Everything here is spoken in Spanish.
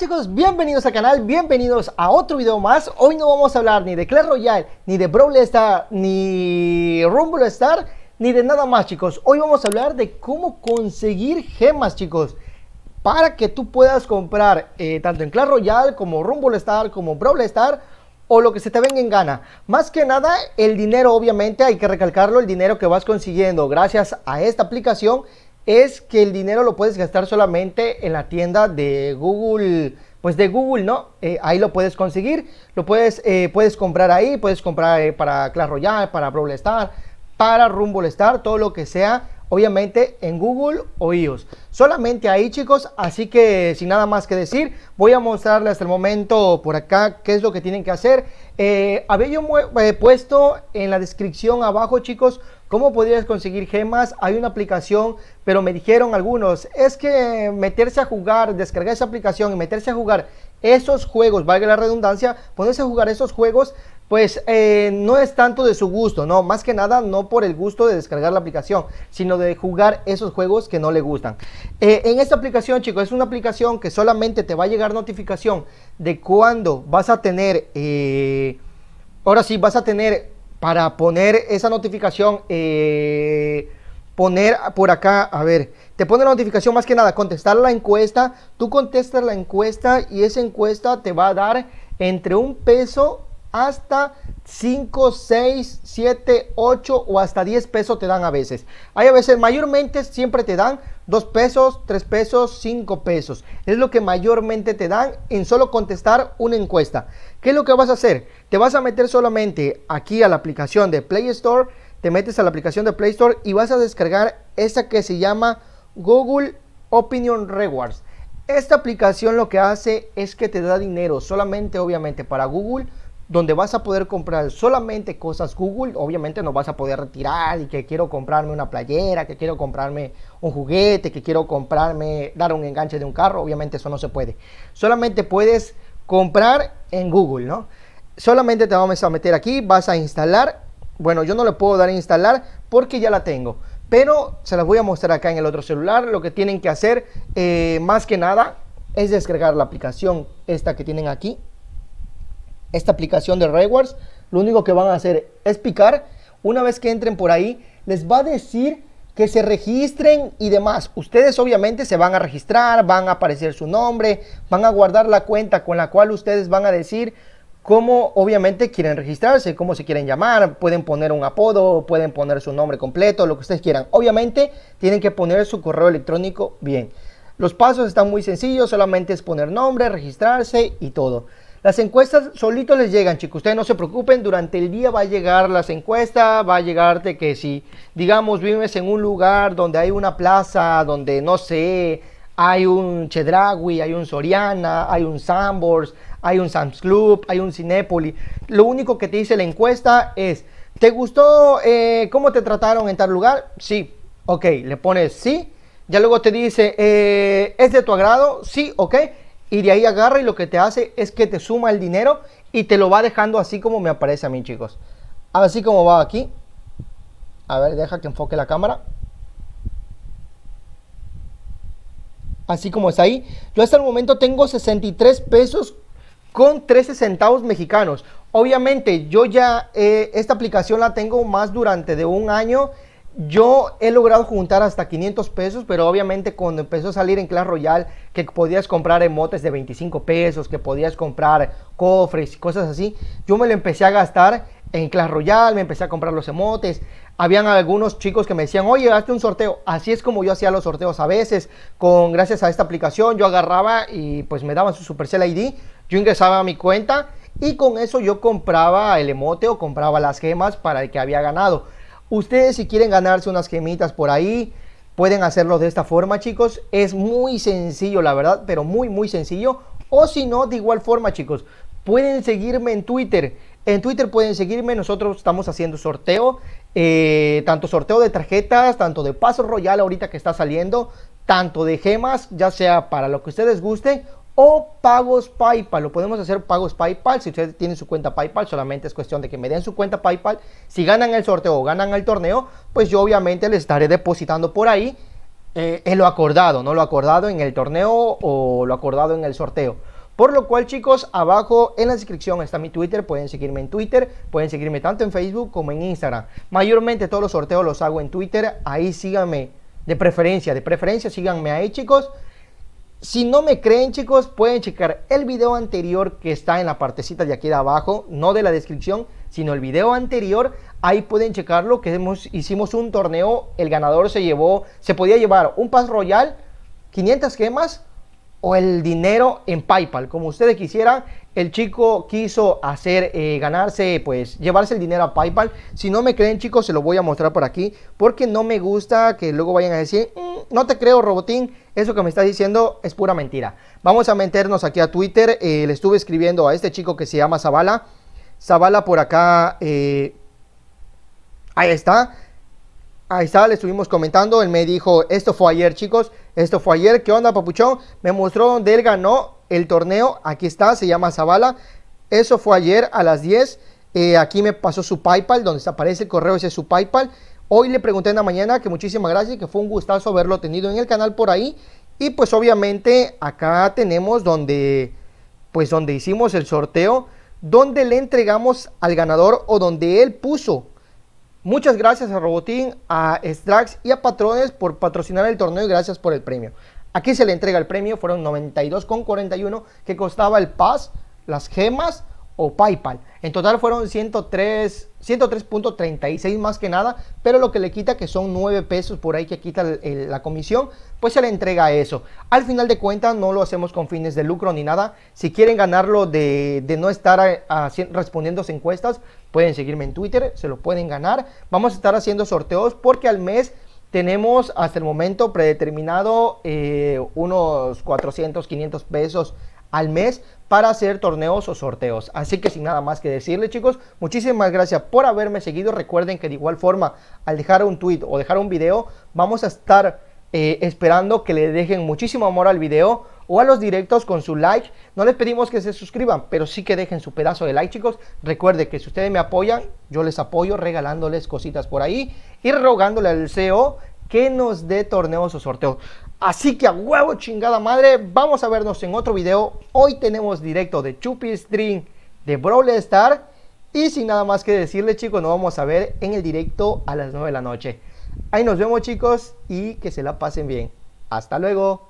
chicos, bienvenidos al canal, bienvenidos a otro video más Hoy no vamos a hablar ni de Clash Royale, ni de Brawl Star, ni Rumble Star, ni de nada más chicos Hoy vamos a hablar de cómo conseguir gemas chicos Para que tú puedas comprar eh, tanto en Clash Royale, como Rumble Star, como Brawl Star o lo que se te venga en gana. Más que nada, el dinero, obviamente, hay que recalcarlo, el dinero que vas consiguiendo gracias a esta aplicación es que el dinero lo puedes gastar solamente en la tienda de Google, pues de Google, ¿no? Eh, ahí lo puedes conseguir, lo puedes, eh, puedes comprar ahí, puedes comprar eh, para Clash Royale, para Brawl para Rumble Star, todo lo que sea, obviamente en Google o iOS. Solamente ahí, chicos, así que sin nada más que decir, voy a mostrarles hasta el momento por acá qué es lo que tienen que hacer. había yo puesto en la descripción abajo, chicos, ¿Cómo podrías conseguir gemas? Hay una aplicación, pero me dijeron algunos, es que meterse a jugar, descargar esa aplicación y meterse a jugar esos juegos, valga la redundancia, ponerse a jugar esos juegos, pues eh, no es tanto de su gusto, no, más que nada no por el gusto de descargar la aplicación, sino de jugar esos juegos que no le gustan. Eh, en esta aplicación, chicos, es una aplicación que solamente te va a llegar notificación de cuándo vas a tener, eh, ahora sí, vas a tener para poner esa notificación, eh, poner por acá, a ver, te pone la notificación más que nada, contestar la encuesta, tú contestas la encuesta y esa encuesta te va a dar entre un peso hasta 5, 6, 7, 8 o hasta 10 pesos te dan a veces. Hay a veces, mayormente siempre te dan 2 pesos, 3 pesos, 5 pesos. Es lo que mayormente te dan en solo contestar una encuesta. ¿Qué es lo que vas a hacer? Te vas a meter solamente aquí a la aplicación de Play Store, te metes a la aplicación de Play Store y vas a descargar esa que se llama Google Opinion Rewards. Esta aplicación lo que hace es que te da dinero solamente obviamente para Google donde vas a poder comprar solamente cosas Google, obviamente no vas a poder retirar y que quiero comprarme una playera, que quiero comprarme un juguete, que quiero comprarme, dar un enganche de un carro, obviamente eso no se puede. Solamente puedes comprar en Google, ¿no? Solamente te vamos a meter aquí, vas a instalar, bueno, yo no le puedo dar a instalar porque ya la tengo, pero se las voy a mostrar acá en el otro celular, lo que tienen que hacer eh, más que nada es descargar la aplicación esta que tienen aquí esta aplicación de Rewards, lo único que van a hacer es picar. Una vez que entren por ahí, les va a decir que se registren y demás. Ustedes obviamente se van a registrar, van a aparecer su nombre, van a guardar la cuenta con la cual ustedes van a decir cómo obviamente quieren registrarse, cómo se quieren llamar, pueden poner un apodo, pueden poner su nombre completo, lo que ustedes quieran. Obviamente tienen que poner su correo electrónico bien. Los pasos están muy sencillos, solamente es poner nombre, registrarse y todo. Las encuestas solito les llegan, chicos. Ustedes no se preocupen, durante el día va a llegar las encuestas, va a llegarte que si, digamos, vives en un lugar donde hay una plaza, donde no sé, hay un Chedragui, hay un Soriana, hay un Sambors, hay un Sam's Club, hay un Cinepoli. Lo único que te dice la encuesta es, ¿te gustó eh, cómo te trataron en tal lugar? Sí. Ok, le pones sí. Ya luego te dice, eh, ¿es de tu agrado? Sí, ok y de ahí agarra y lo que te hace es que te suma el dinero y te lo va dejando así como me aparece a mí chicos así como va aquí a ver deja que enfoque la cámara así como es ahí yo hasta el momento tengo 63 pesos con 13 centavos mexicanos obviamente yo ya eh, esta aplicación la tengo más durante de un año yo he logrado juntar hasta 500 pesos, pero obviamente cuando empezó a salir en Clash Royale que podías comprar emotes de 25 pesos, que podías comprar cofres y cosas así, yo me lo empecé a gastar en Clash Royale, me empecé a comprar los emotes. Habían algunos chicos que me decían, oye, hazte un sorteo. Así es como yo hacía los sorteos a veces. Con gracias a esta aplicación, yo agarraba y pues me daban su Supercell ID. Yo ingresaba a mi cuenta y con eso yo compraba el emote o compraba las gemas para el que había ganado. Ustedes si quieren ganarse unas gemitas por ahí, pueden hacerlo de esta forma, chicos. Es muy sencillo, la verdad, pero muy, muy sencillo. O si no, de igual forma, chicos, pueden seguirme en Twitter. En Twitter pueden seguirme, nosotros estamos haciendo sorteo, eh, tanto sorteo de tarjetas, tanto de Paso Royal ahorita que está saliendo, tanto de gemas, ya sea para lo que ustedes gusten o pagos PayPal. Lo podemos hacer pagos PayPal. Si ustedes tienen su cuenta PayPal, solamente es cuestión de que me den su cuenta PayPal. Si ganan el sorteo o ganan el torneo, pues yo obviamente les estaré depositando por ahí eh, en lo acordado, no lo acordado en el torneo o lo acordado en el sorteo. Por lo cual, chicos, abajo en la descripción está mi Twitter. Pueden seguirme en Twitter, pueden seguirme tanto en Facebook como en Instagram. Mayormente todos los sorteos los hago en Twitter. Ahí síganme de preferencia, de preferencia síganme ahí, chicos. Si no me creen chicos, pueden checar el video anterior que está en la partecita de aquí de abajo, no de la descripción, sino el video anterior, ahí pueden checarlo que hicimos un torneo, el ganador se llevó, se podía llevar un Paz Royal, 500 gemas o el dinero en PayPal, como ustedes quisieran. El chico quiso hacer eh, ganarse, pues llevarse el dinero a PayPal. Si no me creen, chicos, se lo voy a mostrar por aquí, porque no me gusta que luego vayan a decir, mm, no te creo, Robotín, eso que me estás diciendo es pura mentira. Vamos a meternos aquí a Twitter. Eh, le estuve escribiendo a este chico que se llama Zabala Zabala por acá, eh, ahí está. Ahí está, le estuvimos comentando. Él me dijo, esto fue ayer, chicos. Esto fue ayer. ¿Qué onda, papuchón? Me mostró donde él ganó el torneo. Aquí está, se llama Zavala. Eso fue ayer a las 10. Eh, aquí me pasó su PayPal, donde aparece el correo, ese es su PayPal. Hoy le pregunté en la mañana que muchísimas gracias, que fue un gustazo haberlo tenido en el canal por ahí. Y pues obviamente acá tenemos donde, pues donde hicimos el sorteo, donde le entregamos al ganador o donde él puso Muchas gracias a Robotín, a Strax y a Patrones por patrocinar el torneo y gracias por el premio. Aquí se le entrega el premio, fueron 92,41 que costaba el pass, las gemas o PayPal. En total fueron 103.36 más que nada, pero lo que le quita que son 9 pesos por ahí que quita la comisión, pues se le entrega eso. Al final de cuentas no lo hacemos con fines de lucro ni nada. Si quieren ganarlo de, no estar respondiendo encuestas, pueden seguirme en Twitter, se lo pueden ganar. Vamos a estar haciendo sorteos porque al mes tenemos hasta el momento predeterminado eh, unos 400, 500 pesos al mes para hacer torneos o sorteos. Así que sin nada más que decirle chicos, muchísimas gracias por haberme seguido. Recuerden que de igual forma al dejar un tweet o dejar un video vamos a estar eh, esperando que le dejen muchísimo amor al video o a los directos con su like. No les pedimos que se suscriban, pero sí que dejen su pedazo de like, chicos. Recuerde que si ustedes me apoyan, yo les apoyo regalándoles cositas por ahí y rogándole al CEO que nos dé torneos o sorteos. Así que a huevo chingada madre, vamos a vernos en otro video. Hoy tenemos directo de Chupi String de Brawl Star. Y sin nada más que decirles chicos, nos vamos a ver en el directo a las 9 de la noche. Ahí nos vemos chicos y que se la pasen bien. Hasta luego.